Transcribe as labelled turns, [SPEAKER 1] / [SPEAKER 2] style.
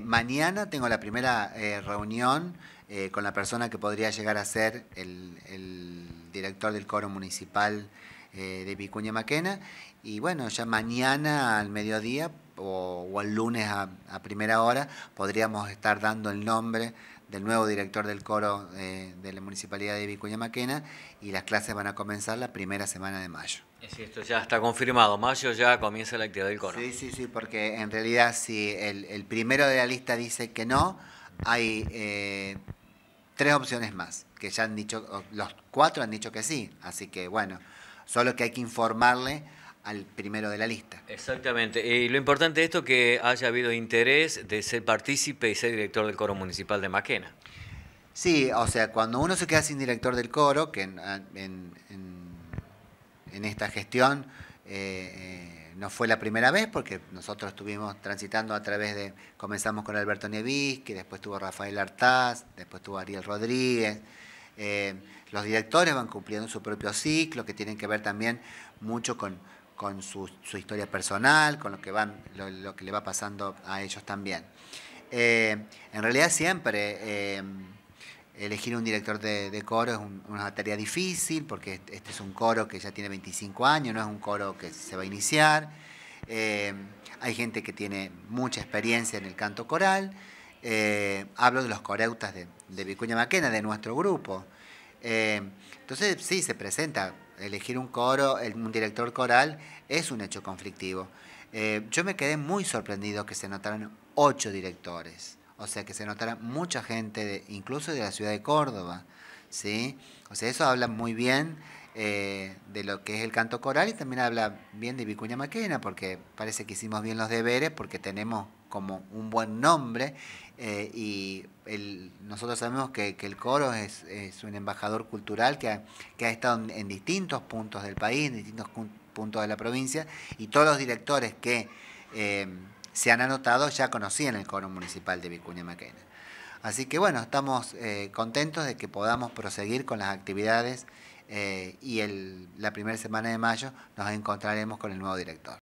[SPEAKER 1] mañana tengo la primera eh, reunión eh, con la persona que podría llegar a ser el, director del coro municipal eh, de Vicuña Maquena. Y bueno, ya mañana al mediodía o, al el lunes a primera hora podríamos estar dando el nombre del nuevo director del coro eh, de, la Municipalidad de Vicuña Maquena y las clases van a comenzar la primera semana de mayo.
[SPEAKER 2] esto ya está confirmado, mayo ya comienza la actividad del coro. Sí, sí, sí, porque en realidad si el,
[SPEAKER 1] primero de la lista dice que no, hay eh, tres opciones más, que ya han dicho, los cuatro han dicho que sí, así que bueno, solo que hay que informarle al primero de la lista.
[SPEAKER 2] Exactamente. Y lo importante de esto es que haya habido interés de ser partícipe y ser director del coro municipal de Maquena.
[SPEAKER 1] Sí, o sea, cuando uno se queda sin director del coro, que en, ah, esta gestión eh, eh, no fue la primera vez, porque nosotros estuvimos transitando a través de, comenzamos con Alberto que después tuvo Rafael Artaz, después tuvo Ariel Rodríguez. Eh, los directores van cumpliendo su propio ciclo, que tienen que ver también mucho con, con su, su historia personal, con lo que, van, lo, que le va pasando a ellos también. Eh, en realidad siempre eh, elegir un director de, coro es una tarea difícil porque este, este es un coro que ya tiene 25 años, no es un coro que se va a iniciar. Eh, hay gente que tiene mucha experiencia en el canto coral. hablo de los coreutas de, de Vicuña Maquena, de nuestro grupo. Eh, entonces, sí, se presenta. Elegir un coro, un director coral, es un hecho conflictivo. Eh, yo me quedé muy sorprendido que se notaran ocho directores. O sea, que se notara mucha gente, incluso de la ciudad de Córdoba. ¿sí? O sea, eso habla muy bien eh, de lo que es el canto coral y también habla bien de Vicuña Maquena, porque parece que hicimos bien los deberes, porque tenemos como un buen nombre eh, y nosotros sabemos que, el coro es, un embajador cultural que ha, estado en, distintos puntos del país, en distintos puntos de la provincia y todos los directores que eh, se han anotado ya conocían el coro municipal de Vicuña Maquena. Así que bueno, estamos eh, contentos de que podamos proseguir con las actividades y la primera semana de mayo nos encontraremos con el nuevo director.